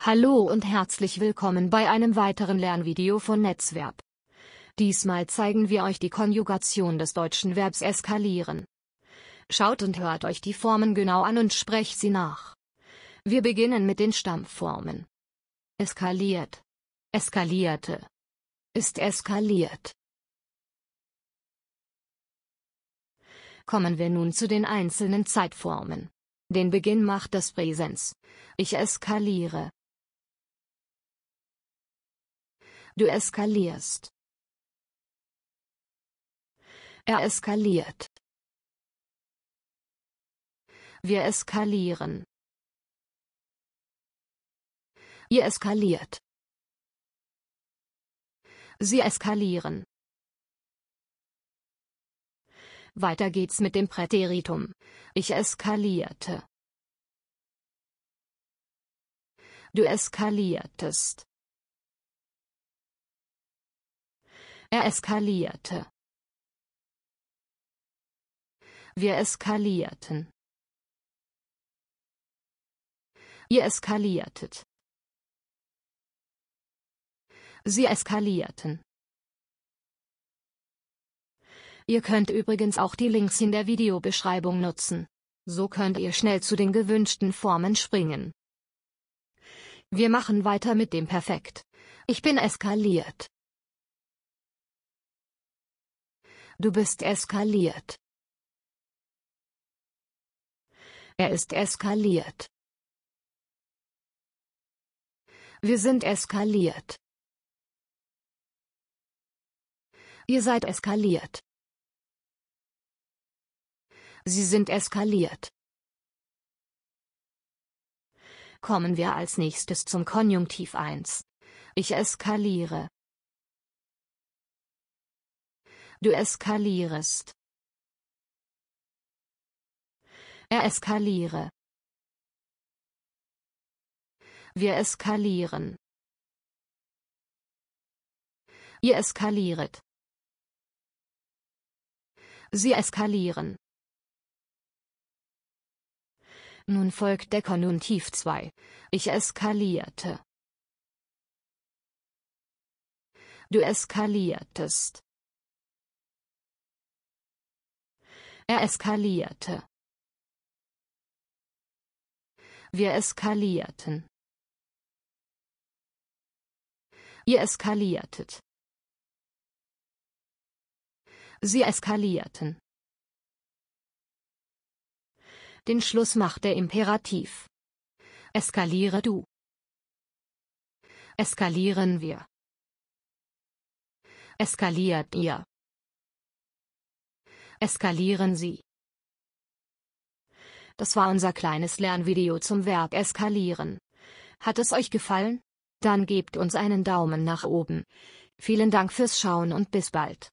Hallo und herzlich willkommen bei einem weiteren Lernvideo von Netzverb. Diesmal zeigen wir euch die Konjugation des deutschen Verbs eskalieren. Schaut und hört euch die Formen genau an und sprecht sie nach. Wir beginnen mit den Stammformen. Eskaliert. Eskalierte. Ist eskaliert. Kommen wir nun zu den einzelnen Zeitformen. Den Beginn macht das Präsens. Ich eskaliere. Du eskalierst. Er eskaliert. Wir eskalieren. Ihr eskaliert. Sie eskalieren. Weiter geht's mit dem Präteritum. Ich eskalierte. Du eskaliertest. Er eskalierte. Wir eskalierten. Ihr eskaliertet. Sie eskalierten. Ihr könnt übrigens auch die Links in der Videobeschreibung nutzen. So könnt ihr schnell zu den gewünschten Formen springen. Wir machen weiter mit dem Perfekt. Ich bin eskaliert. Du bist eskaliert. Er ist eskaliert. Wir sind eskaliert. Ihr seid eskaliert. Sie sind eskaliert. Kommen wir als nächstes zum Konjunktiv 1. Ich eskaliere. Du eskalierest. Er eskaliere. Wir eskalieren. Ihr eskaliert. Sie eskalieren. Nun folgt der Konjunktiv 2. Ich eskalierte. Du eskaliertest. Er eskalierte. Wir eskalierten. Ihr eskaliertet. Sie eskalierten. Den Schluss macht der Imperativ. Eskaliere du. Eskalieren wir. Eskaliert ihr. Eskalieren Sie. Das war unser kleines Lernvideo zum Verb eskalieren. Hat es euch gefallen? Dann gebt uns einen Daumen nach oben. Vielen Dank fürs Schauen und bis bald.